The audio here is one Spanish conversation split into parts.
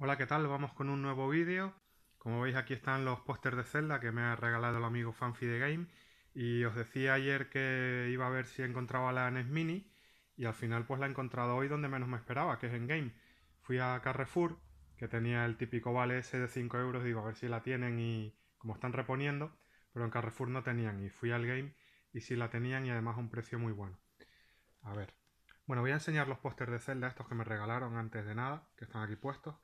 Hola, ¿qué tal? Vamos con un nuevo vídeo. Como veis aquí están los pósters de Zelda que me ha regalado el amigo Fanfi de Game y os decía ayer que iba a ver si encontraba la NES Mini y al final pues la he encontrado hoy donde menos me esperaba, que es en Game. Fui a Carrefour, que tenía el típico vale ese de 5 euros, digo a ver si la tienen y como están reponiendo, pero en Carrefour no tenían y fui al Game y sí la tenían y además a un precio muy bueno. A ver. Bueno, voy a enseñar los pósters de Zelda, estos que me regalaron antes de nada, que están aquí puestos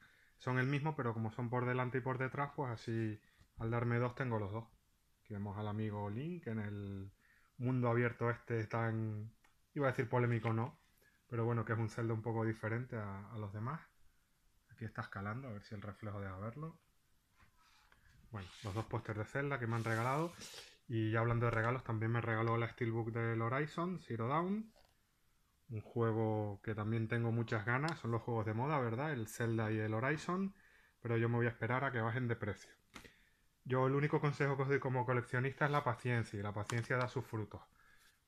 son el mismo, pero como son por delante y por detrás, pues así al darme dos tengo los dos. Aquí vemos al amigo Link en el mundo abierto este en, iba a decir polémico no, pero bueno, que es un Zelda un poco diferente a, los demás. Aquí está escalando, a ver si el reflejo deja verlo. Bueno, los dos pósters de Zelda que me han regalado. Y ya hablando de regalos, también me regaló la Steelbook del Horizon, Zero Down. Un juego que también tengo muchas ganas, son los juegos de moda, ¿verdad? El Zelda y el Horizon, pero yo me voy a esperar a que bajen de precio. Yo el único consejo que os doy como coleccionista es la paciencia, y la paciencia da sus frutos.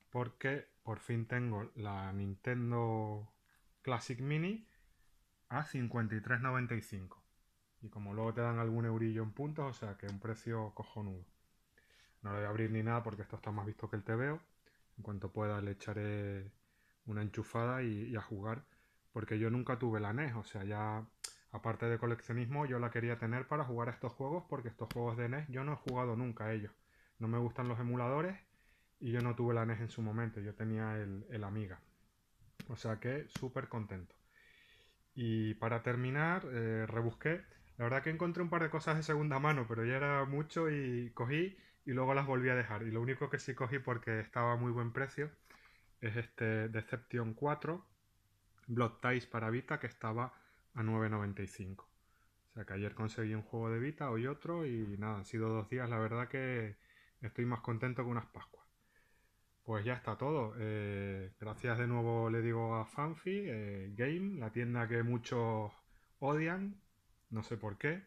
Porque por fin tengo la Nintendo Classic Mini a 53.95. Y como luego te dan algún eurillo en puntos, o sea que un precio cojonudo. No lo voy a abrir ni nada porque esto está más visto que el TVO. En cuanto pueda le echaré una enchufada y, a jugar, porque yo nunca tuve la NES, o sea, ya aparte de coleccionismo, yo la quería tener para jugar a estos juegos, porque estos juegos de NES yo no he jugado nunca a ellos. No me gustan los emuladores y yo no tuve la NES en su momento, yo tenía el, el Amiga. O sea que súper contento. Y para terminar, eh, rebusqué. La verdad que encontré un par de cosas de segunda mano, pero ya era mucho y cogí y luego las volví a dejar. Y lo único que sí cogí porque estaba a muy buen precio es este Deception 4, Blood Ties para Vita, que estaba a 9.95. O sea que ayer conseguí un juego de Vita, hoy otro, y nada, han sido dos días, la verdad que estoy más contento que unas Pascuas. Pues ya está todo. Eh, gracias de nuevo le digo a Fanfi, eh, Game, la tienda que muchos odian, no sé por qué,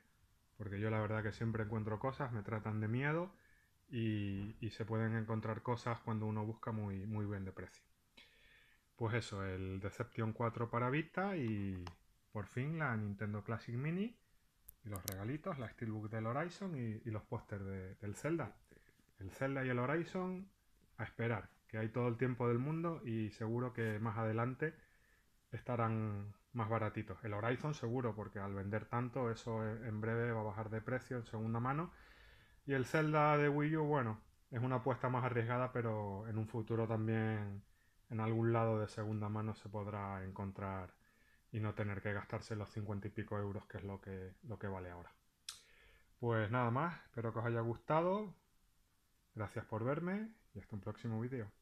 porque yo la verdad que siempre encuentro cosas, me tratan de miedo y, y se pueden encontrar cosas cuando uno busca muy, muy bien de precio pues eso, el Deception 4 para vista y por fin la Nintendo Classic Mini y los regalitos, la Steelbook del Horizon y, los pósters del Zelda. El Zelda y el Horizon a esperar, que hay todo el tiempo del mundo y seguro que más adelante estarán más baratitos. El Horizon seguro, porque al vender tanto eso e, en breve va a bajar de precio en segunda mano. Y el Zelda de Wii U, bueno, es una apuesta más arriesgada, pero en un futuro también en algún lado de segunda mano se podrá encontrar y no tener que gastarse los 50 y pico euros que es lo que, lo que vale ahora. Pues nada más, espero que os haya gustado, gracias por verme y hasta un próximo vídeo.